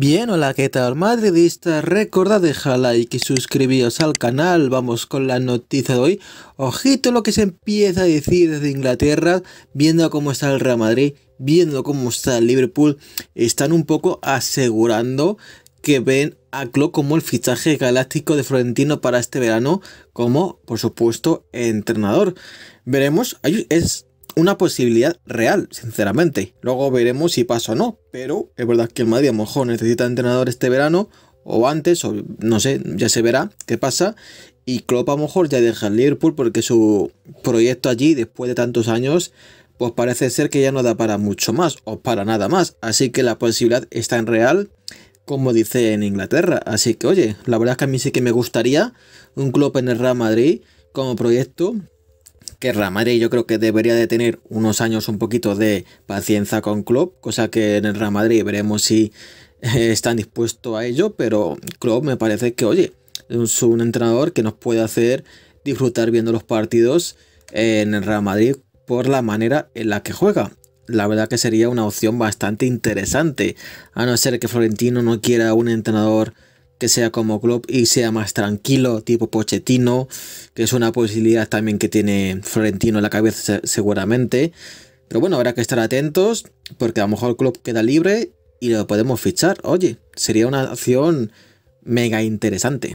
Bien, hola, ¿qué tal madridistas? Recordad dejar like y suscribiros al canal, vamos con la noticia de hoy. Ojito lo que se empieza a decir desde Inglaterra, viendo cómo está el Real Madrid, viendo cómo está el Liverpool, están un poco asegurando que ven a Klopp como el fichaje galáctico de Florentino para este verano, como por supuesto entrenador. Veremos, es una posibilidad real, sinceramente. Luego veremos si pasa o no, pero es verdad que el Madrid a lo mejor necesita entrenador este verano o antes, o no sé, ya se verá qué pasa. Y Klopp a lo mejor ya deja el Liverpool porque su proyecto allí, después de tantos años, pues parece ser que ya no da para mucho más o para nada más. Así que la posibilidad está en real, como dice en Inglaterra. Así que, oye, la verdad es que a mí sí que me gustaría un Klopp en el Real Madrid como proyecto que Real Madrid yo creo que debería de tener unos años un poquito de paciencia con Klopp, cosa que en el Real Madrid veremos si eh, están dispuestos a ello, pero Klopp me parece que, oye, es un entrenador que nos puede hacer disfrutar viendo los partidos eh, en el Real Madrid por la manera en la que juega. La verdad que sería una opción bastante interesante, a no ser que Florentino no quiera un entrenador que sea como club y sea más tranquilo, tipo Pochetino que es una posibilidad también que tiene Florentino en la cabeza seguramente. Pero bueno, habrá que estar atentos porque a lo mejor club queda libre y lo podemos fichar. Oye, sería una acción mega interesante.